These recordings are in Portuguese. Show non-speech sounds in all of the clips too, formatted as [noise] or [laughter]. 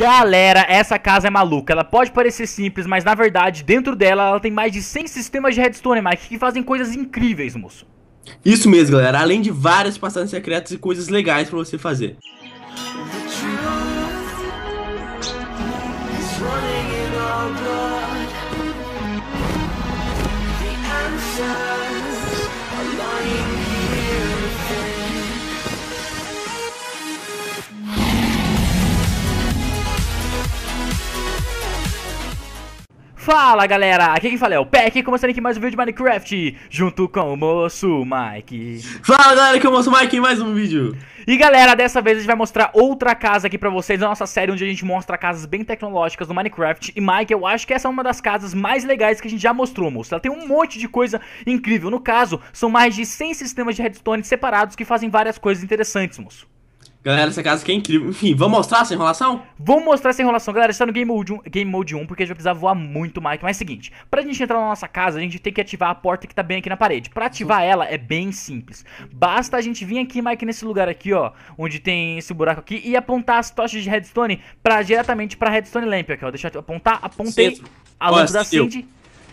Galera, essa casa é maluca. Ela pode parecer simples, mas na verdade, dentro dela, ela tem mais de 100 sistemas de redstone, Mike, que fazem coisas incríveis, moço. Isso mesmo, galera. Além de várias passagens secretas e coisas legais para você fazer. Fala galera, aqui quem fala é o Peck, começando aqui mais um vídeo de Minecraft, junto com o moço Mike. Fala galera, aqui é o moço Mike em mais um vídeo. E galera, dessa vez a gente vai mostrar outra casa aqui pra vocês, na nossa série onde a gente mostra casas bem tecnológicas do Minecraft. E Mike, eu acho que essa é uma das casas mais legais que a gente já mostrou, moço. Ela tem um monte de coisa incrível, no caso, são mais de 100 sistemas de redstone separados que fazem várias coisas interessantes, moço. Galera, essa casa aqui é incrível. Enfim, vamos mostrar essa enrolação? Vamos mostrar essa enrolação. Galera, está no Game Mode 1, Game Mode 1 porque a gente vai precisar voar muito Mike. Mas é o seguinte, pra gente entrar na nossa casa, a gente tem que ativar a porta que tá bem aqui na parede. Pra ativar ela é bem simples. Basta a gente vir aqui, Mike, nesse lugar aqui, ó, onde tem esse buraco aqui, e apontar as tochas de redstone pra, diretamente pra redstone lamp aqui, ó. Deixa eu apontar, apontei, Centro. a lâmpada acende.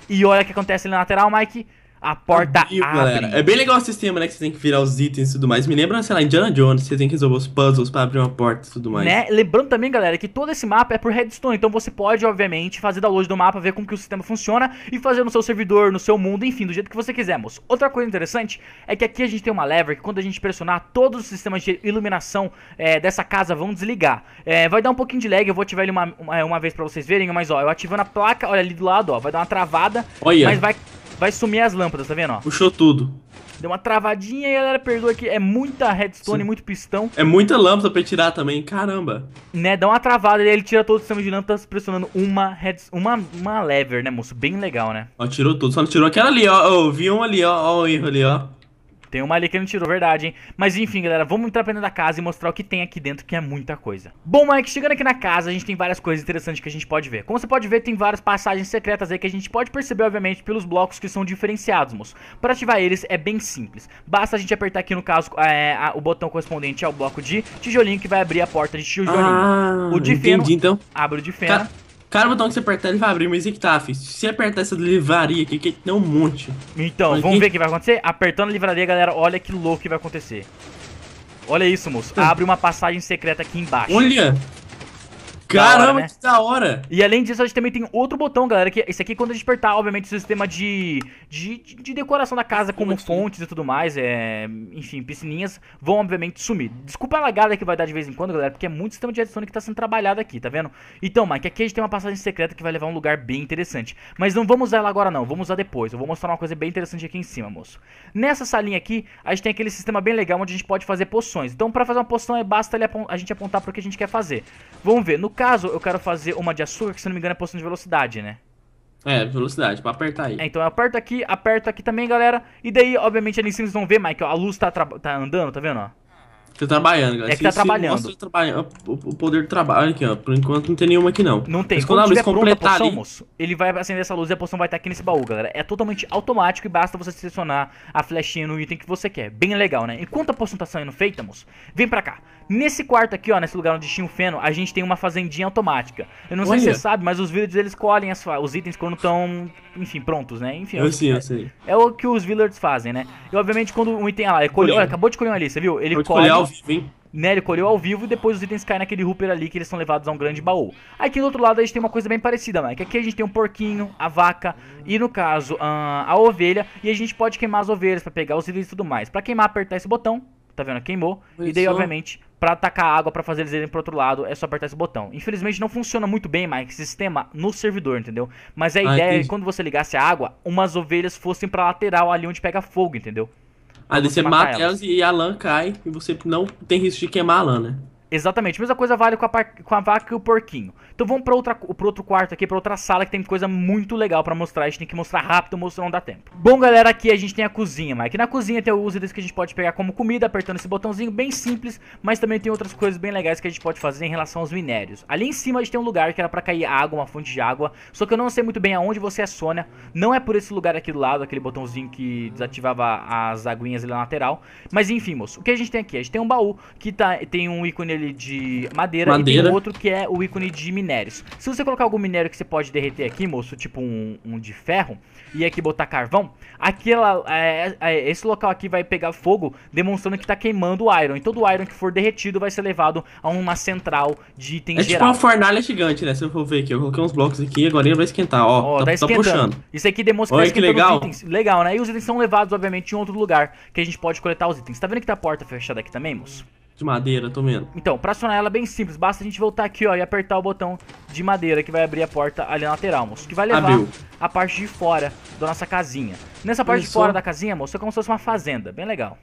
E olha o que acontece ali na lateral, Mike a porta Abriu, abre. Galera. É bem legal o sistema, né? Que você tem que virar os itens e tudo mais. Me lembra, sei lá, Indiana Jones, você tem que resolver os puzzles para abrir uma porta e tudo mais. Né? Lembrando também, galera, que todo esse mapa é por redstone, então você pode, obviamente, fazer download do mapa, ver como que o sistema funciona e fazer no seu servidor, no seu mundo, enfim, do jeito que você quiser, moço. Outra coisa interessante é que aqui a gente tem uma lever que quando a gente pressionar, todos os sistemas de iluminação é, dessa casa vão desligar. É, vai dar um pouquinho de lag, eu vou ativar ele uma, uma, uma vez para vocês verem, mas ó, eu ativando a placa, olha ali do lado, ó, vai dar uma travada, olha. mas vai Vai sumir as lâmpadas, tá vendo? Ó? Puxou tudo. Deu uma travadinha e a galera perdoa aqui. é muita redstone, Sim. muito pistão. É muita lâmpada pra tirar também, caramba. Né, dá uma travada e ele tira todo o sistema de lâmpadas pressionando uma, redstone, uma, uma lever, né, moço? Bem legal, né? Ó, tirou tudo, só não tirou aquela ali, ó. Eu vi um ali, ó, ó o erro ali, ó. Tem uma ali que ele não tirou, verdade, hein? Mas enfim, galera, vamos entrar pra dentro da casa e mostrar o que tem aqui dentro, que é muita coisa. Bom, Mike, chegando aqui na casa, a gente tem várias coisas interessantes que a gente pode ver. Como você pode ver, tem várias passagens secretas aí que a gente pode perceber, obviamente, pelos blocos que são diferenciados, moço. Pra ativar eles é bem simples. Basta a gente apertar aqui, no caso, é, a, o botão correspondente ao bloco de tijolinho, que vai abrir a porta de tijolinho. Ah, o de entendi, feno, então. Abre o de feno. Cada botão que você apertar, ele vai abrir, mas e que tá, filho? Se você apertar essa livraria aqui, que tem um monte. Então, vamos aqui... ver o que vai acontecer? Apertando a livraria, galera, olha que louco que vai acontecer. Olha isso, moço. Hum. Abre uma passagem secreta aqui embaixo. Olha! Caramba, hora, né? que da hora! E além disso, a gente também tem outro botão, galera, que esse aqui quando despertar, obviamente, o sistema de, de, de decoração da casa, como Muito fontes e tudo mais, é, enfim, piscininhas, vão, obviamente, sumir. Desculpa a lagada que vai dar de vez em quando, galera, porque é muito sistema de redstone que tá sendo trabalhado aqui, tá vendo? Então, Mike, aqui a gente tem uma passagem secreta que vai levar a um lugar bem interessante. Mas não vamos usar ela agora, não. Vamos usar depois. Eu vou mostrar uma coisa bem interessante aqui em cima, moço. Nessa salinha aqui, a gente tem aquele sistema bem legal onde a gente pode fazer poções. Então, pra fazer uma poção, é basta a gente apontar pro que a gente quer fazer. Vamos ver. No caso, eu quero fazer uma de açúcar, que se não me engano é poção de velocidade, né? É, velocidade, pra apertar aí. É, então eu aperto aqui, aperto aqui também, galera. E daí, obviamente, ali em cima vocês vão ver, Mike, ó, a luz tá, tá andando, tá vendo, ó? Tá trabalhando, galera. É que tá se, trabalhando. Se o poder do trabalho aqui, ó. Por enquanto não tem nenhuma aqui, não. Não tem. Mas quando, quando a luz completar a ali... moço, ele vai acender essa luz e a poção vai estar tá aqui nesse baú, galera. É totalmente automático e basta você selecionar a flechinha no item que você quer. Bem legal, né? Enquanto a poção tá saindo feita, moço, vem pra cá. Nesse quarto aqui, ó, nesse lugar onde tinha o feno, a gente tem uma fazendinha automática. Eu não Olha. sei se você sabe, mas os villagers eles colhem as, os itens quando estão, enfim, prontos, né? Enfim, é eu sei, eu é. sei. É o que os villagers fazem, né? E obviamente quando um item, ah lá, ele colheu, acabou de colher uma lista, viu? Ele Pode colhe, ao vivo, hein? né, ele colheu ao vivo e depois os itens caem naquele hooper ali que eles são levados a um grande baú. Aqui do outro lado a gente tem uma coisa bem parecida, Que Aqui a gente tem um porquinho, a vaca e no caso a ovelha e a gente pode queimar as ovelhas para pegar os itens e tudo mais. Para queimar apertar esse botão, tá vendo? Queimou. E daí obviamente para atacar água para fazer eles irem pro outro lado, é só apertar esse botão. Infelizmente não funciona muito bem, Mike, esse sistema no servidor, entendeu? Mas a ah, ideia é entendi. é que quando você ligasse a água, umas ovelhas fossem pra lateral ali onde pega fogo, entendeu? Aí você mata elas. elas e a lã cai e você não tem risco de queimar a lã, né? Exatamente. Mesma coisa vale com a, com a vaca e o porquinho. Então vamos para outra pro outro quarto aqui, para outra sala que tem coisa muito legal para mostrar. A gente tem que mostrar rápido, mostrar não dá tempo. Bom, galera, aqui a gente tem a cozinha, aqui Na cozinha tem o uso desse que a gente pode pegar como comida, apertando esse botãozinho, bem simples, mas também tem outras coisas bem legais que a gente pode fazer em relação aos minérios. Ali em cima a gente tem um lugar que era para cair água, uma fonte de água, só que eu não sei muito bem aonde você é, Sônia Não é por esse lugar aqui do lado, aquele botãozinho que desativava as aguinhas ali na lateral. Mas enfim, moço, o que a gente tem aqui? A gente tem um baú que tá, tem um ícone ele de madeira, madeira. e tem outro que é o ícone de minérios. Se você colocar algum minério que você pode derreter aqui, moço, tipo um, um de ferro, e aqui botar carvão, aquela, é, é, é esse local aqui vai pegar fogo, demonstrando que tá queimando o iron. E todo o iron que for derretido vai ser levado a uma central de itens É tipo geral. uma fornalha gigante, né? Se eu for ver aqui, eu coloquei uns blocos aqui, agora ele vai esquentar, ó. ó tá, tá, tá esquentando. Tá puxando. Isso aqui demonstra que Olha, que tá legal. os itens. Legal, né? E os itens são levados, obviamente, em outro lugar, que a gente pode coletar os itens. Tá vendo que tá a porta fechada aqui também, moço? de madeira, tô vendo. Então, pra acionar ela é bem simples, basta a gente voltar aqui, ó, e apertar o botão de madeira que vai abrir a porta ali na lateral, moço. Que vai levar Abriu. a parte de fora da nossa casinha. Nessa parte de fora da casinha, moço, é como se fosse uma fazenda, bem legal.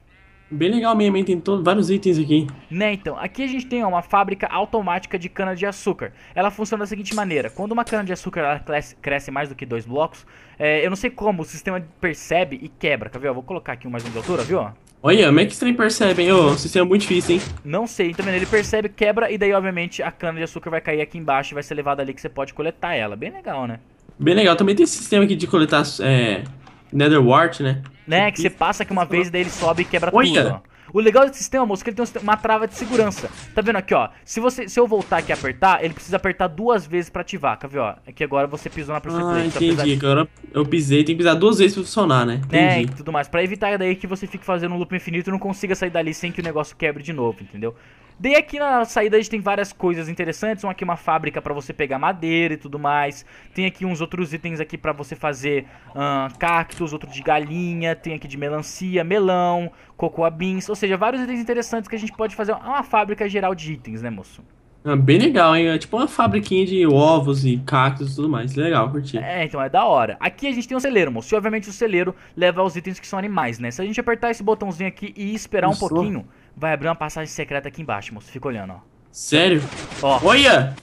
Bem legal mesmo, hein? Tem vários itens aqui. Né, então. Aqui a gente tem ó, uma fábrica automática de cana-de-açúcar. Ela funciona da seguinte maneira. Quando uma cana-de-açúcar cresce mais do que dois blocos, é, eu não sei como, o sistema percebe e quebra. Quer ver? Eu vou colocar aqui um mais um de altura, viu? Olha, como é que esse percebem percebe, hein? sistema é muito difícil, hein? Não sei, então Ele percebe, quebra e daí, obviamente, a cana-de-açúcar vai cair aqui embaixo e vai ser levada ali que você pode coletar ela. Bem legal, né? Bem legal. Também tem esse sistema aqui de coletar... É Netherwart, né? Né, que você passa aqui uma vez e daí ele sobe e quebra tudo. O legal desse sistema, moço, é que ele tem uma trava de segurança. Tá vendo aqui, ó? Se, você, se eu voltar aqui e apertar, ele precisa apertar duas vezes pra ativar, quer ver, ó? É que agora você pisou na pressão. Ah, entendi. De... Agora eu pisei, tem que pisar duas vezes pra funcionar, né? É, entendi. É, e tudo mais. Pra evitar daí que você fique fazendo um loop infinito e não consiga sair dali sem que o negócio quebre de novo, entendeu? Daí aqui na saída a gente tem várias coisas interessantes. Um aqui uma fábrica para você pegar madeira e tudo mais. Tem aqui uns outros itens aqui para você fazer uh, cactos, outro de galinha. Tem aqui de melancia, melão, cocoa beans. Ou seja, vários itens interessantes que a gente pode fazer uma fábrica geral de itens, né, moço? Ah, bem legal, hein? É tipo uma fabriquinha de ovos e cactos e tudo mais. Legal, curti. É, então é da hora. Aqui a gente tem um celeiro, moço. E obviamente o celeiro leva os itens que são animais, né? Se a gente apertar esse botãozinho aqui e esperar um pouquinho vai abrir uma passagem secreta aqui embaixo, moço. Fica olhando, ó. Sério? Ó. Olha!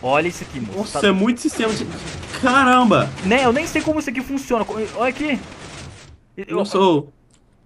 Olha isso aqui, moço. Nossa, tá... é muito sistema de... Caramba! Né, eu nem sei como isso aqui funciona. Olha aqui. Eu, eu sou...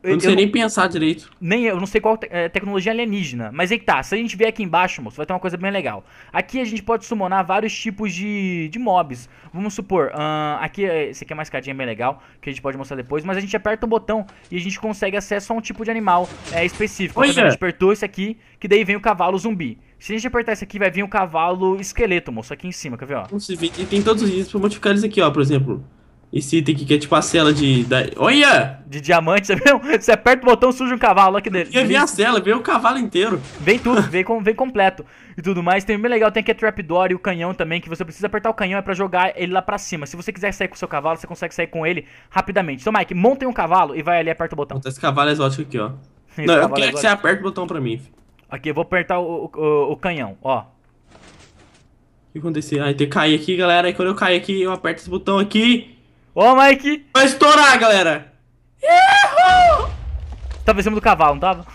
Eu não sei eu nem não, pensar direito. Nem eu não sei qual te, é, tecnologia alienígena. Mas aí tá. Se a gente vier aqui embaixo, moço, vai ter uma coisa bem legal. Aqui a gente pode summonar vários tipos de, de mobs. Vamos supor, uh, aqui. É, esse aqui é uma escadinha bem legal, que a gente pode mostrar depois. Mas a gente aperta um botão e a gente consegue acesso a um tipo de animal é, específico. A gente apertou esse aqui, que daí vem o cavalo zumbi. Se a gente apertar esse aqui, vai vir o cavalo esqueleto, moço, aqui em cima, quer ver, ó? E tem todos os itens pra modificar eles aqui, ó, por exemplo. Esse item aqui que é tipo a cela de. Da... Olha! De diamante, [laughs] você, viu? você aperta o botão, surge um cavalo aqui dele. Eu vem a cela, vem o cavalo inteiro. Vem tudo, [laughs] vem, com, vem completo e tudo mais. Tem bem legal, tem que a trapdoor e o canhão também, que você precisa apertar o canhão é pra jogar ele lá pra cima. Se você quiser sair com o seu cavalo, você consegue sair com ele rapidamente. Então, Mike, monte um cavalo e vai ali e aperta o botão. esse cavalo exótico aqui, ó. Esse Não, eu quero exótico. que você aperte o botão pra mim. Filho. Aqui, eu vou apertar o, o, o canhão, ó. O que aconteceu? Ah, tem que cair aqui, galera. E quando eu cair aqui, eu aperto esse botão aqui. Ó, Mike! Vai estourar, galera! Errou! Tava em cima do cavalo, não tava?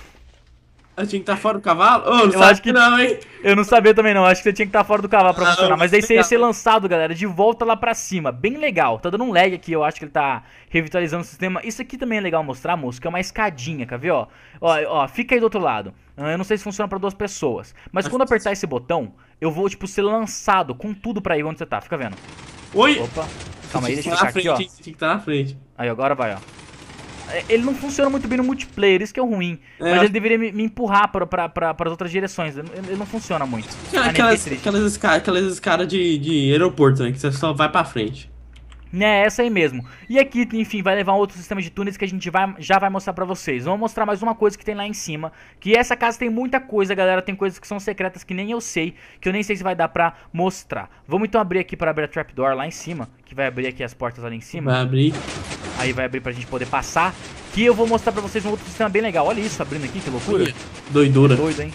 A tinha que estar tá fora do cavalo? Oh, eu acho que não, hein? Eu não sabia também, não. acho que você tinha que estar tá fora do cavalo pra ah, funcionar. Mas aí você ia ser lançado, galera, de volta lá pra cima. Bem legal. Tá dando um lag aqui, eu acho que ele tá revitalizando o sistema. Isso aqui também é legal mostrar, moço, que é uma escadinha, quer ver, ó? Ó, ó fica aí do outro lado. Ah, eu não sei se funciona pra duas pessoas. Mas quando apertar esse botão, eu vou, tipo, ser lançado com tudo pra ir onde você tá. Fica vendo. Oi! Opa! Calma aí, deixa eu tá fechar aqui, ó. Tinha que estar tá na frente. Aí, agora vai, ó. É, ele não funciona muito bem no multiplayer, isso que é ruim. É. Mas ele deveria me, me empurrar pra, pra, pra, pras outras direções. Ele, ele não funciona muito. É aquelas, aquelas, escadas de, de aeroporto, né? Que você só vai pra frente né, essa aí mesmo. E aqui, enfim, vai levar um outro sistema de túneis que a gente vai, já vai mostrar pra vocês. Vamos mostrar mais uma coisa que tem lá em cima, que essa casa tem muita coisa, galera, tem coisas que são secretas que nem eu sei, que eu nem sei se vai dar pra mostrar. Vamos então abrir aqui pra abrir a trapdoor lá em cima, que vai abrir aqui as portas ali em cima. Vai abrir. Aí vai abrir pra gente poder passar, que eu vou mostrar pra vocês um outro sistema bem legal. Olha isso abrindo aqui, que loucura. Doidura. É doido, hein?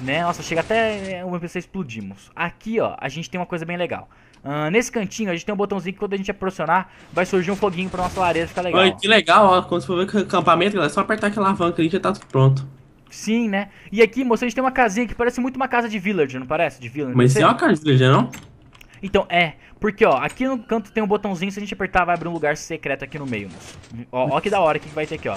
Né? Nossa, chega até o MPC explodimos. Aqui, ó, a gente tem uma coisa bem legal. Uh, nesse cantinho, a gente tem um botãozinho que quando a gente aproximar, vai surgir um foguinho pra nossa lareira ficar legal. Oi, que legal, ó. Quando você for ver o acampamento, galera, é só apertar aquela alavanca ali já tá tudo pronto. Sim, né? E aqui, moço, a gente tem uma casinha que parece muito uma casa de village, não parece? De village. Mas isso é uma casa de village, não? Então, é. Porque, ó, aqui no canto tem um botãozinho, se a gente apertar, vai abrir um lugar secreto aqui no meio, moço. Ó, ó que da hora que vai ter aqui, ó.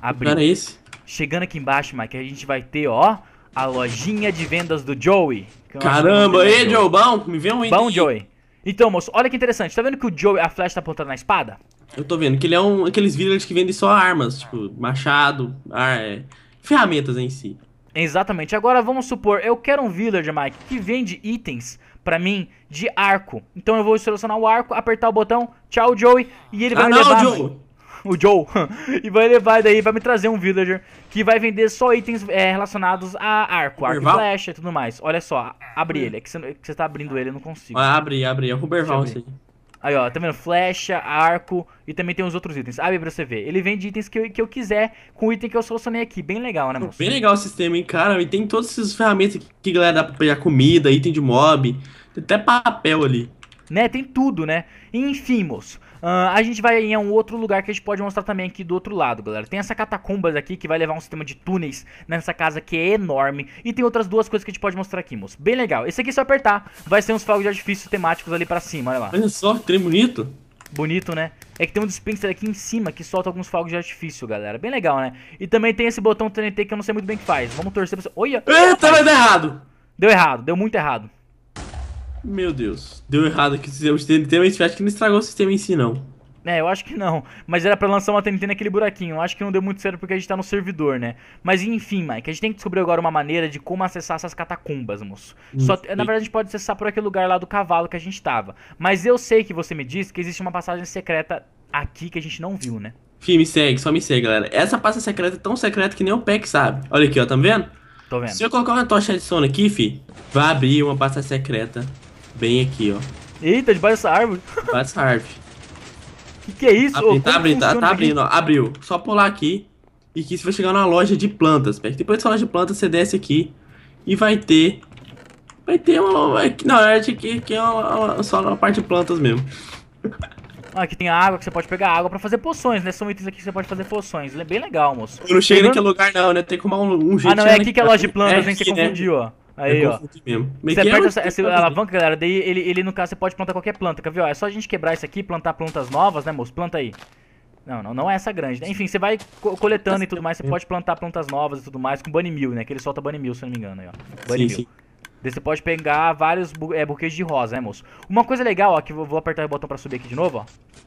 Abriu. Cara, é esse? Chegando aqui embaixo, Mike, a gente vai ter, ó, a lojinha de vendas do Joey. É Caramba, aí, Joey, bom, me vê um item. Bom, Joey. Então, moço, olha que interessante. Tá vendo que o Joey, a flecha tá apontando na espada? Eu tô vendo que ele é um aqueles villagers que vendem só armas, tipo, machado, ar, é, ferramentas em si. Exatamente. Agora vamos supor, eu quero um villager, Mike, que vende itens para mim de arco. Então eu vou selecionar o arco, apertar o botão, tchau Joey, e ele vai ah, me não, levar. Joey. [laughs] o Joe, [laughs] e vai levar daí, vai me trazer um villager que vai vender só itens é, relacionados a arco, arco e flecha e tudo mais. Olha só, abre ele, é, é que você, tá abrindo ele, eu não consigo. Ah, abre, abre, é o Ruberval isso aí. Aí, ó, tá vendo? Flecha, arco e também tem uns outros itens. Abre pra você ver. Ele vende itens que eu, que eu quiser com o item que eu solucionei aqui. Bem legal, né, moço? Bem legal o sistema, hein, cara? E tem todas essas ferramentas que, que galera dá pra pegar comida, item de mob, tem até papel ali. Né? Tem tudo, né? Enfim, moço. Uh, a gente vai em um outro lugar que a gente pode mostrar também aqui do outro lado, galera. Tem essa catacumbas aqui que vai levar um sistema de túneis nessa casa que é enorme. E tem outras duas coisas que a gente pode mostrar aqui, moço. Bem legal. Esse aqui, se eu apertar, vai ser uns fogos de artifício temáticos ali pra cima, olha lá. Olha só, que trem bonito. Bonito, né? É que tem um dispenser aqui em cima que solta alguns fogos de artifício, galera. Bem legal, né? E também tem esse botão TNT que eu não sei muito bem o que faz. Vamos torcer pra você... Olha! Eita, vai errado! Deu errado, deu muito errado. Meu Deus, deu errado aqui o sistema de TNT, mas acho que não estragou o sistema em si, não. É, eu acho que não. Mas era para lançar uma TNT naquele buraquinho. Eu acho que não deu muito certo porque a gente tá no servidor, né? Mas enfim, Mike, a gente tem que descobrir agora uma maneira de como acessar essas catacumbas, moço. Hum, só, na verdade, a gente pode acessar por aquele lugar lá do cavalo que a gente tava. Mas eu sei que você me disse que existe uma passagem secreta aqui que a gente não viu, né? Fih, me segue, só me segue, galera. Essa passa secreta é tão secreta que nem o PEC sabe. Olha aqui, ó, tá vendo? Tô vendo. Se eu colocar uma tocha de sono aqui, fi, vai abrir uma pasta secreta Bem aqui, ó. Eita, debaixo dessa árvore. [laughs] Debaixo dessa árvore. que que é isso? Abri, tá abrindo, tá, tá abrindo, ó. Abriu. Só pular aqui. E que você vai chegar na loja de plantas, velho. Depois dessa loja de plantas, você desce aqui e vai ter... Vai ter uma... Na aqui, aqui é uma, é só uma parte de plantas mesmo. Ah, aqui tem água, que você pode pegar água pra fazer poções, né? São itens aqui que você pode fazer poções. É bem legal, moço. Eu não cheguei naquele é lugar, não, né? Tem que um, um jeito. Ah, não, é aqui que é a loja de plantas, é a gente se confundiu, ó. Aí, é ó. Mesmo. Você é? aperta essa, essa alavanca, galera, daí ele, ele, no caso, você pode plantar qualquer planta, quer ver? é só a gente quebrar isso aqui, plantar plantas novas, né, moço? Planta aí. Não, não, não é essa grande. Né? Enfim, você vai co coletando e tudo mais, você pode plantar plantas novas e tudo mais com Bunny Mill, né? Que ele solta Bunny Mill, se eu não me engano. Aí, ó. Bunny sim, Mill. Sim. Daí você pode pegar vários bu é, buquês de rosa, né, moço? Uma coisa legal, ó, que eu vou apertar o botão pra subir aqui de novo, ó.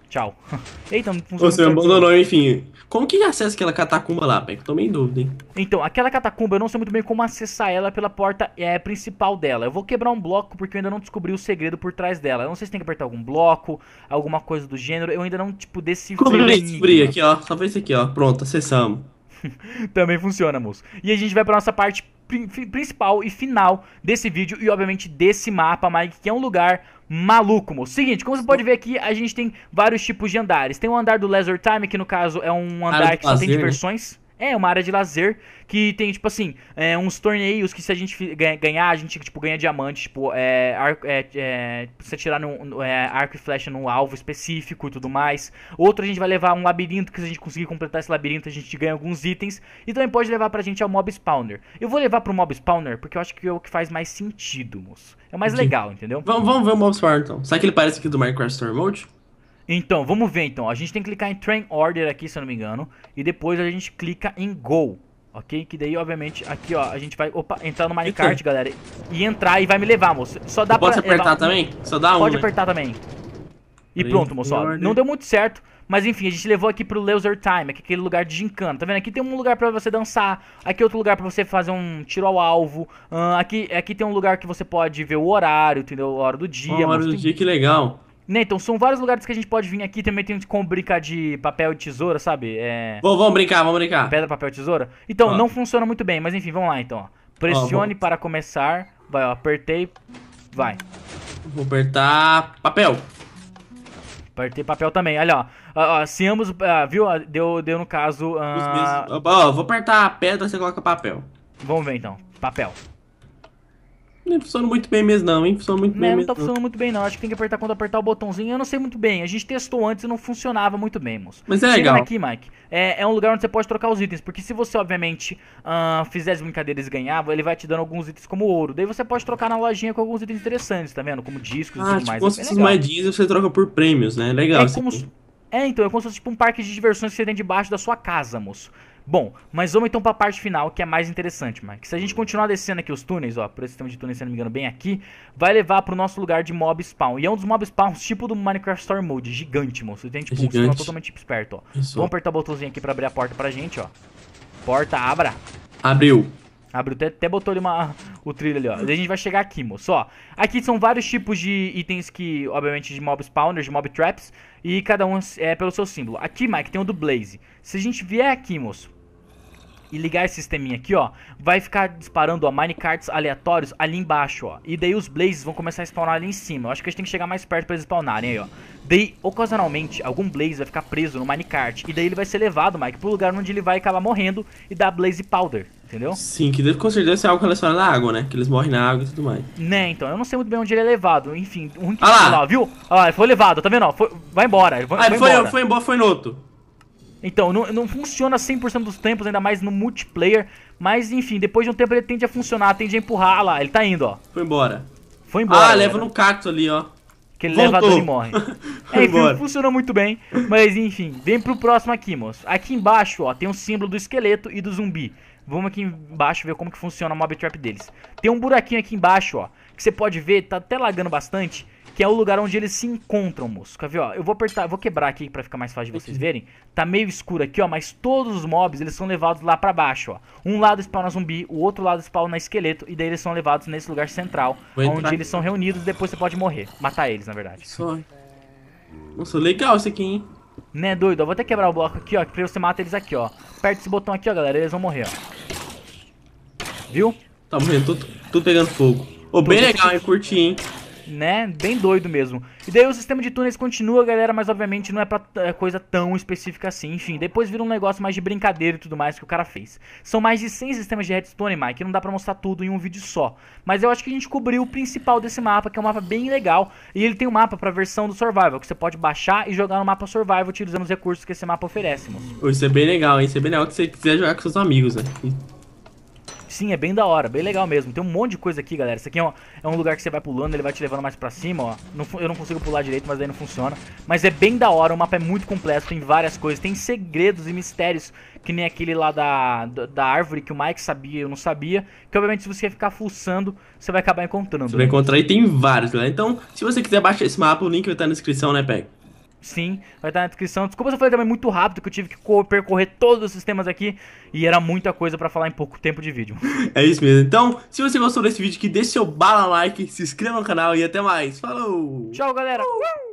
Tchau. [laughs] Eita, não funciona. Você me abandonou, enfim. Como que acessa aquela catacumba lá, pai? Tô meio em dúvida, hein? Então, aquela catacumba, eu não sei muito bem como acessar ela pela porta é, principal dela. Eu vou quebrar um bloco porque eu ainda não descobri o segredo por trás dela. Eu não sei se tem que apertar algum bloco, alguma coisa do gênero. Eu ainda não, tipo, desci. Como eu descobri aqui, ó. Só isso aqui, ó. Pronto, acessamos. [laughs] Também funciona, moço. E a gente vai pra nossa parte principal e final desse vídeo e, obviamente, desse mapa, Mike, que é um lugar maluco, moço. Seguinte, como você pode ver aqui, a gente tem vários tipos de andares. Tem o andar do Laser Time, que no caso é um andar que só tem né? diversões. É, uma área de lazer que tem, tipo assim, é, uns torneios que se a gente ganhar, a gente, tipo, ganha diamante, tipo, é, arco, é, é, você tirar no, é, arco e flecha num alvo específico e tudo mais. Outro a gente vai levar um labirinto, que se a gente conseguir completar esse labirinto, a gente ganha alguns itens. E também pode levar pra gente ao mob spawner. Eu vou levar pro mob spawner, porque eu acho que é o que faz mais sentido, moço. É o mais legal, entendeu? Vamos, vamos ver o mob spawner, então. Será que ele parece aqui do Minecraft storm Mode? Então, vamos ver então. A gente tem que clicar em Train Order aqui, se eu não me engano. E depois a gente clica em Go, ok? Que daí, obviamente, aqui ó, a gente vai opa, entrar no minecart, galera. E entrar e vai me levar, moço. Só dá Pode apertar levar... também? Só dá um, Pode né? apertar também. E pronto, moço. Não deu muito certo. Mas enfim, a gente levou aqui pro Laser Time, aquele lugar de gincana. Tá vendo? Aqui tem um lugar pra você dançar, aqui é outro lugar pra você fazer um tiro ao alvo. Uh, aqui, aqui tem um lugar que você pode ver o horário, entendeu? A hora do dia. A hora do dia, que legal. Né, então são vários lugares que a gente pode vir aqui. Também tem como brincar de papel e tesoura, sabe? É... Bom, vamos brincar, vamos brincar. Pedra, papel e tesoura. Então, ah. não funciona muito bem, mas enfim, vamos lá então. Pressione ah, para começar. Vai, ó, apertei. Vai. Vou apertar papel. Apertei papel também. Olha, ó. ó, ó se ambos, ah, viu? Deu, deu no caso. Uh... Ó, vou apertar pedra, você coloca papel. Vamos ver então. Papel não funciona muito bem mesmo, não, hein? Funciona muito não, bem. Não mesmo. tá funcionando muito bem, não. Acho que tem que apertar quando apertar o botãozinho. Eu não sei muito bem. A gente testou antes e não funcionava muito bem, moço. Mas é Chega legal. aqui, Mike. É, é, um lugar onde você pode trocar os itens. Porque se você, obviamente, uh, fizer as brincadeiras e ganhar, ele vai te dando alguns itens como ouro. Daí você pode trocar na lojinha com alguns itens interessantes, tá vendo? Como discos ah, e tudo tipo, mais. Ah, é essas moedinhas você troca por prêmios, né? Legal. É como... É, então, é como se fosse tipo um parque de diversões que você tem debaixo da sua casa, moço. Bom, mas vamos então para a parte final, que é mais interessante, Mike. Se a gente continuar descendo aqui os túneis, ó, por esse sistema de túneis, se não me engano, bem aqui, vai levar pro nosso lugar de mob spawn. E é um dos mob spawns tipo do Minecraft Story Mode, gigante, moço. Você tem, tipo, gigante. um totalmente esperto, ó. Isso. Vamos apertar o botãozinho aqui para abrir a porta pra gente, ó. Porta, abra. Abriu. Abriu, até, até botou ali uma, o trilho ali, ó. Daí a gente vai chegar aqui, moço, ó. Aqui são vários tipos de itens que, obviamente, de mob spawners, de mob traps. E cada um é pelo seu símbolo. Aqui, Mike, tem o do Blaze. Se a gente vier aqui, moço, e ligar esse sisteminha aqui, ó, vai ficar disparando, ó, minecarts aleatórios ali embaixo, ó. E daí os blazes vão começar a spawnar ali em cima. Eu acho que a gente tem que chegar mais perto pra eles spawnarem aí, ó. Daí, ocasionalmente, algum blaze vai ficar preso no minecart. E daí ele vai ser levado, Mike, pro lugar onde ele vai acabar morrendo e dar blaze powder. Entendeu? Sim, que deve com certeza ser é algo relacionado à água, né? Que eles morrem na água e tudo mais. Né, então, eu não sei muito bem onde ele é levado. Enfim, um que ah lá. Tá lá, viu? Ah, ele foi levado, tá vendo? Ó, foi... vai embora. Ele foi, ah, ele foi, embora, foi, foi, foi no outro. Então, não, não funciona 100% dos tempos, ainda mais no multiplayer. Mas, enfim, depois de um tempo ele tende a funcionar, tende a empurrar. Ah lá, ele tá indo, ó. Foi embora. Foi embora. Ah, galera. leva no cacto ali, ó. Que ele leva a dor e morre. [laughs] é, enfim, funcionou muito bem. Mas, enfim, vem pro próximo aqui, moço. Aqui embaixo, ó, tem um símbolo do esqueleto e do zumbi. Vamos aqui embaixo ver como que funciona o mob trap deles. Tem um buraquinho aqui embaixo, ó, que você pode ver, tá até lagando bastante que é o lugar onde eles se encontram, moço. Quer ver, ó? Eu vou apertar, vou quebrar aqui para ficar mais fácil de vocês aqui. verem. Tá meio escuro aqui, ó, mas todos os mobs, eles são levados lá para baixo, ó. Um lado spawna zumbi, o outro lado spawna esqueleto e daí eles são levados nesse lugar central, vou onde entrar. eles são reunidos e depois você pode morrer, matar eles, na verdade. Só. Nossa, legal isso aqui, hein? Né, doido? Eu vou até quebrar o bloco aqui, ó, pra você matar eles aqui, ó. Aperta esse botão aqui, ó, galera, eles vão morrer, ó. Viu? Tá morrendo, tô, pegando fogo. Ô, oh, bem legal, hein? Curti, hein? né? Bem doido mesmo. E daí o sistema de túneis continua, galera, mas obviamente não é pra é coisa tão específica assim. Enfim, depois vira um negócio mais de brincadeira e tudo mais que o cara fez. São mais de 100 sistemas de redstone, Mike, não dá pra mostrar tudo em um vídeo só. Mas eu acho que a gente cobriu o principal desse mapa, que é um mapa bem legal. E ele tem um mapa pra versão do Survival, que você pode baixar e jogar no mapa Survival utilizando os recursos que esse mapa oferece, moço. Isso é bem legal, hein? Isso é bem legal que você quiser jogar com seus amigos, né? Sim, é bem da hora, bem legal mesmo. Tem um monte de coisa aqui, galera. Isso aqui é um, é um lugar que você vai pulando, ele vai te levando mais pra cima, ó. Não, eu não consigo pular direito, mas daí não funciona. Mas é bem da hora, o mapa é muito complexo, tem várias coisas. Tem segredos e mistérios, que nem aquele lá da, da árvore que o Mike sabia e eu não sabia. Que obviamente se você ficar fuçando, você vai acabar encontrando. Você vai né? encontrar e tem vários, galera. Né? Então, se você quiser baixar esse mapa, o link vai estar na descrição, né, Peg? Sim, vai estar na descrição. Desculpa se eu falei também muito rápido, que eu tive que percorrer todos os sistemas aqui e era muita coisa para falar em pouco tempo de vídeo. [laughs] É isso mesmo. Então, se você gostou desse vídeo, que deixe seu bala like, se inscreva no canal e até mais. Falou! Tchau, galera! Uhum.